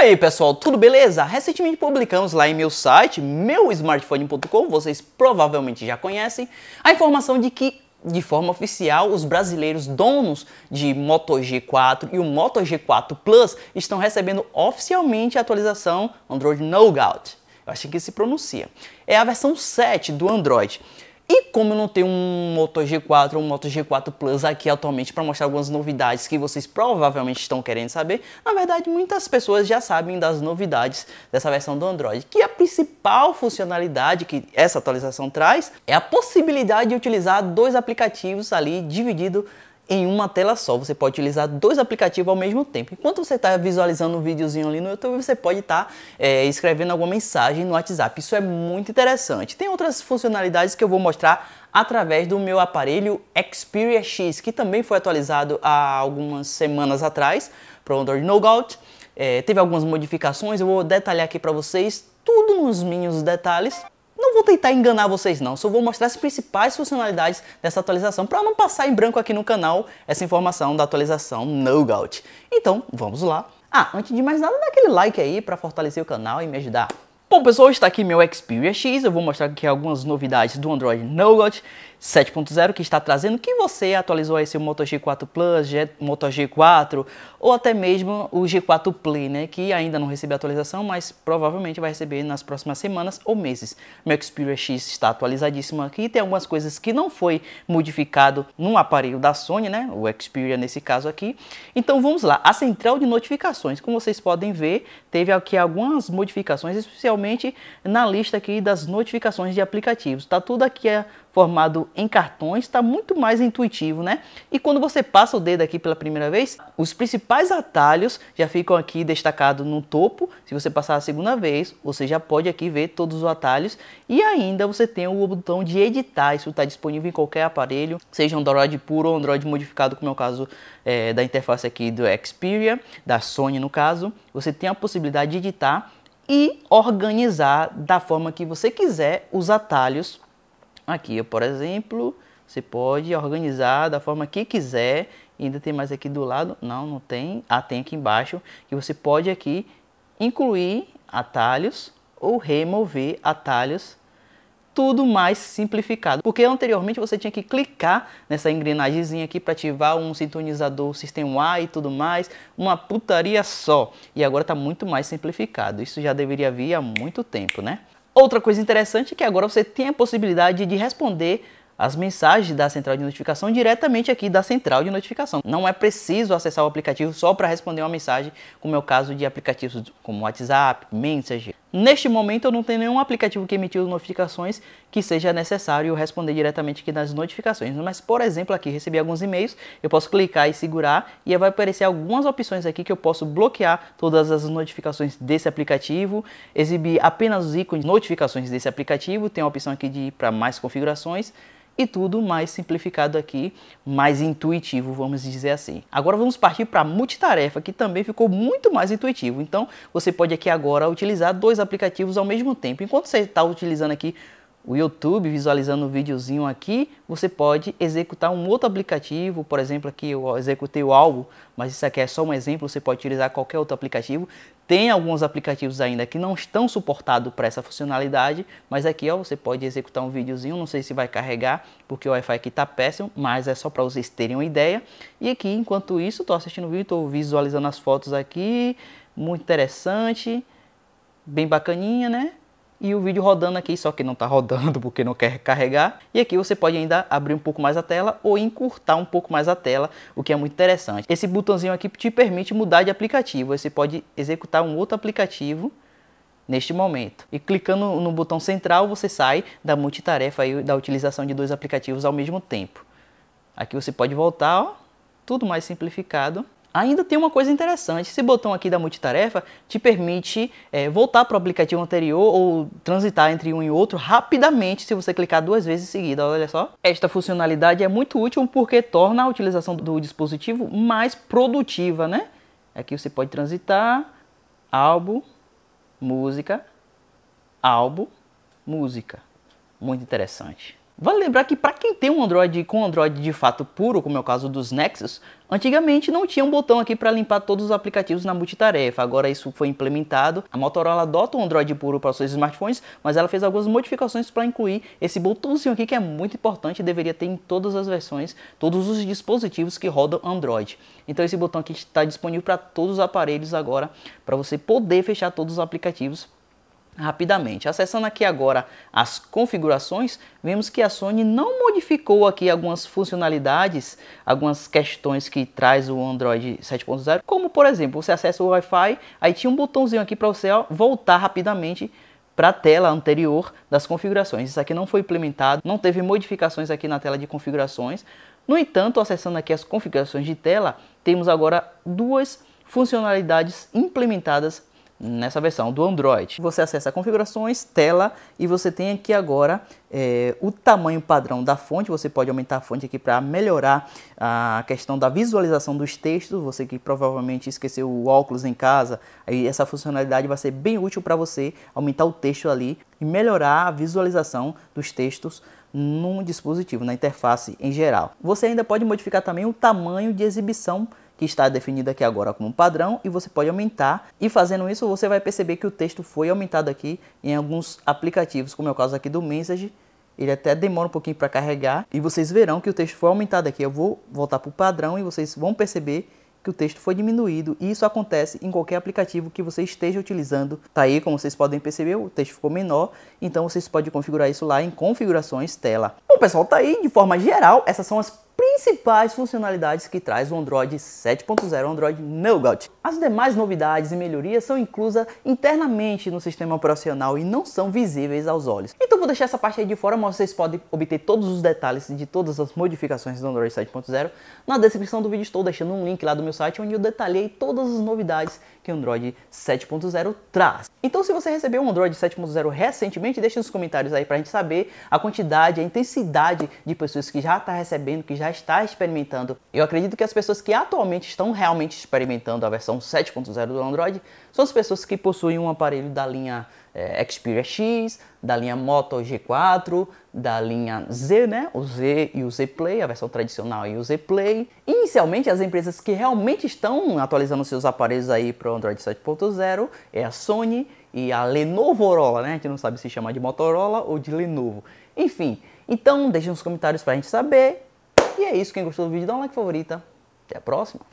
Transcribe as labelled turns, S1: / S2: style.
S1: E aí pessoal, tudo beleza? Recentemente publicamos lá em meu site, meusmartphone.com, vocês provavelmente já conhecem, a informação de que de forma oficial, os brasileiros donos de Moto G4 e o Moto G4 Plus estão recebendo oficialmente a atualização Android Nougat. Eu acho que se pronuncia. É a versão 7 do Android. E como eu não tenho um Moto G4 ou um Moto G4 Plus aqui atualmente para mostrar algumas novidades que vocês provavelmente estão querendo saber, na verdade muitas pessoas já sabem das novidades dessa versão do Android, que a principal funcionalidade que essa atualização traz é a possibilidade de utilizar dois aplicativos ali dividido em uma tela só. Você pode utilizar dois aplicativos ao mesmo tempo. Enquanto você está visualizando um videozinho ali no YouTube, você pode estar tá, é, escrevendo alguma mensagem no WhatsApp. Isso é muito interessante. Tem outras funcionalidades que eu vou mostrar através do meu aparelho Xperia X, que também foi atualizado há algumas semanas atrás para o Android Nougat. É, teve algumas modificações, eu vou detalhar aqui para vocês, tudo nos mínimos detalhes não vou tentar enganar vocês não, só vou mostrar as principais funcionalidades dessa atualização para não passar em branco aqui no canal essa informação da atualização NoGout. Então, vamos lá. Ah, antes de mais nada, dá aquele like aí para fortalecer o canal e me ajudar. Bom pessoal, está aqui meu Xperia X, eu vou mostrar aqui algumas novidades do Android Nougat 7.0 que está trazendo que você atualizou aí seu Moto G4 Plus, G, Moto G4 ou até mesmo o G4 Play, né, que ainda não recebeu atualização, mas provavelmente vai receber nas próximas semanas ou meses. Meu Xperia X está atualizadíssimo aqui, tem algumas coisas que não foi modificado num aparelho da Sony, né, o Xperia nesse caso aqui. Então vamos lá, a central de notificações, como vocês podem ver, teve aqui algumas modificações, especialmente na lista aqui das notificações de aplicativos. Tá tudo aqui é, formado em cartões, está muito mais intuitivo, né? E quando você passa o dedo aqui pela primeira vez, os principais atalhos já ficam aqui destacados no topo. Se você passar a segunda vez, você já pode aqui ver todos os atalhos. E ainda você tem o botão de editar, isso está disponível em qualquer aparelho, seja Android puro ou Android modificado, como é o caso é, da interface aqui do Xperia, da Sony no caso. Você tem a possibilidade de editar e organizar da forma que você quiser os atalhos. Aqui, por exemplo, você pode organizar da forma que quiser. Ainda tem mais aqui do lado? Não, não tem. Ah, tem aqui embaixo que você pode aqui incluir atalhos ou remover atalhos tudo mais simplificado. Porque anteriormente você tinha que clicar nessa engrenagemzinha aqui para ativar um sintonizador System Y e tudo mais, uma putaria só. E agora está muito mais simplificado. Isso já deveria vir há muito tempo, né? Outra coisa interessante é que agora você tem a possibilidade de responder as mensagens da central de notificação diretamente aqui da central de notificação. Não é preciso acessar o aplicativo só para responder uma mensagem, como é o caso de aplicativos como WhatsApp, Messenger. Neste momento eu não tenho nenhum aplicativo que emitiu notificações que seja necessário responder diretamente aqui nas notificações, né? mas por exemplo aqui recebi alguns e-mails, eu posso clicar e segurar e vai aparecer algumas opções aqui que eu posso bloquear todas as notificações desse aplicativo, exibir apenas os ícones de notificações desse aplicativo, tem a opção aqui de ir para mais configurações e tudo mais simplificado aqui, mais intuitivo, vamos dizer assim. Agora vamos partir para a multitarefa, que também ficou muito mais intuitivo. Então você pode aqui agora utilizar dois aplicativos ao mesmo tempo. Enquanto você está utilizando aqui o YouTube, visualizando um videozinho aqui, você pode executar um outro aplicativo, por exemplo, aqui eu executei o algo, mas isso aqui é só um exemplo, você pode utilizar qualquer outro aplicativo. Tem alguns aplicativos ainda que não estão suportados para essa funcionalidade, mas aqui ó, você pode executar um videozinho, não sei se vai carregar, porque o Wi-Fi aqui está péssimo, mas é só para vocês terem uma ideia. E aqui, enquanto isso, estou assistindo o vídeo, estou visualizando as fotos aqui, muito interessante, bem bacaninha, né? e o vídeo rodando aqui, só que não está rodando porque não quer carregar. E aqui você pode ainda abrir um pouco mais a tela ou encurtar um pouco mais a tela, o que é muito interessante. Esse botãozinho aqui te permite mudar de aplicativo, você pode executar um outro aplicativo neste momento. E clicando no botão central, você sai da multitarefa e da utilização de dois aplicativos ao mesmo tempo. Aqui você pode voltar, ó, tudo mais simplificado. Ainda tem uma coisa interessante, esse botão aqui da multitarefa te permite é, voltar para o aplicativo anterior ou transitar entre um e outro rapidamente se você clicar duas vezes em seguida, olha só. Esta funcionalidade é muito útil porque torna a utilização do dispositivo mais produtiva, né? Aqui você pode transitar, álbum, música, álbum, música. Muito interessante. Vale lembrar que para quem tem um Android com Android de fato puro, como é o caso dos Nexus, antigamente não tinha um botão aqui para limpar todos os aplicativos na multitarefa. Agora isso foi implementado. A Motorola adota um Android puro para seus smartphones, mas ela fez algumas modificações para incluir esse botãozinho aqui que é muito importante e deveria ter em todas as versões, todos os dispositivos que rodam Android. Então esse botão aqui está disponível para todos os aparelhos agora, para você poder fechar todos os aplicativos rapidamente. Acessando aqui agora as configurações, vemos que a Sony não modificou aqui algumas funcionalidades, algumas questões que traz o Android 7.0, como por exemplo, você acessa o Wi-Fi, aí tinha um botãozinho aqui para você ó, voltar rapidamente para a tela anterior das configurações. Isso aqui não foi implementado, não teve modificações aqui na tela de configurações. No entanto, acessando aqui as configurações de tela, temos agora duas funcionalidades implementadas nessa versão do Android. Você acessa configurações, tela e você tem aqui agora é, o tamanho padrão da fonte. Você pode aumentar a fonte aqui para melhorar a questão da visualização dos textos. Você que provavelmente esqueceu o óculos em casa, aí essa funcionalidade vai ser bem útil para você aumentar o texto ali e melhorar a visualização dos textos num dispositivo, na interface em geral. Você ainda pode modificar também o tamanho de exibição que está definida aqui agora como padrão, e você pode aumentar. E fazendo isso, você vai perceber que o texto foi aumentado aqui em alguns aplicativos, como é o caso aqui do Message. Ele até demora um pouquinho para carregar, e vocês verão que o texto foi aumentado aqui. Eu vou voltar para o padrão e vocês vão perceber que o texto foi diminuído e isso acontece em qualquer aplicativo que você esteja utilizando. Tá aí, como vocês podem perceber, o texto ficou menor, então vocês podem configurar isso lá em configurações tela. Bom, pessoal, tá aí de forma geral, essas são as principais funcionalidades que traz o Android 7.0 Android Nougat. As demais novidades e melhorias são inclusas internamente no sistema operacional e não são visíveis aos olhos. Então vou deixar essa parte aí de fora, mas vocês podem obter todos os detalhes de todas as modificações do Android 7.0 na descrição do vídeo. Estou deixando um link lá do meu site onde eu detalhei todas as novidades que o Android 7.0 traz. Então se você recebeu um Android 7.0 recentemente, deixe nos comentários aí pra gente saber a quantidade, a intensidade de pessoas que já está recebendo, que já está experimentando. Eu acredito que as pessoas que atualmente estão realmente experimentando a versão 7.0 do Android são as pessoas que possuem um aparelho da linha é, Xperia X, da linha Moto G4, da linha Z, né? O Z e o Z Play, a versão tradicional e o Z Play. Inicialmente, as empresas que realmente estão atualizando seus aparelhos aí para o Android 7.0 é a Sony e a Lenovo, Lenovorola, né? A gente não sabe se chamar de Motorola ou de Lenovo. Enfim, então deixe nos comentários para a gente saber e é isso. Quem gostou do vídeo, dá um like favorita. Até a próxima.